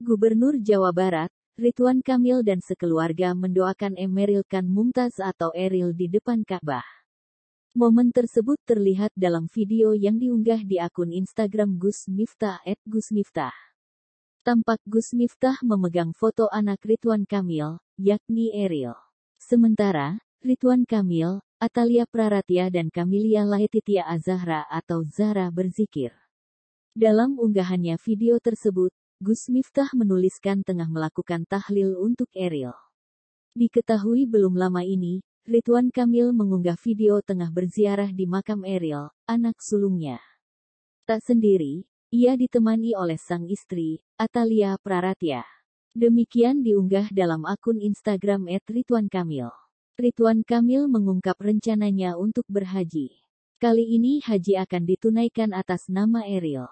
Gubernur Jawa Barat, Ridwan Kamil dan sekeluarga mendoakan Emeril Kan Mumtaz atau Eril di depan Ka'bah. Momen tersebut terlihat dalam video yang diunggah di akun Instagram Gus Miftah at Gus Miftah. Tampak Gus Miftah memegang foto anak Ridwan Kamil, yakni Eril. Sementara, Ridwan Kamil, Atalia Praratia dan Kamilia Laetitia Azahra atau Zahra berzikir. Dalam unggahannya video tersebut, Gus Miftah menuliskan tengah melakukan tahlil untuk Eril. Diketahui belum lama ini, Ridwan Kamil mengunggah video tengah berziarah di makam Eril, anak sulungnya. Tak sendiri, ia ditemani oleh sang istri, Atalia Praratia. Demikian diunggah dalam akun Instagram Kamil. Rituan Kamil mengungkap rencananya untuk berhaji. Kali ini haji akan ditunaikan atas nama Eril.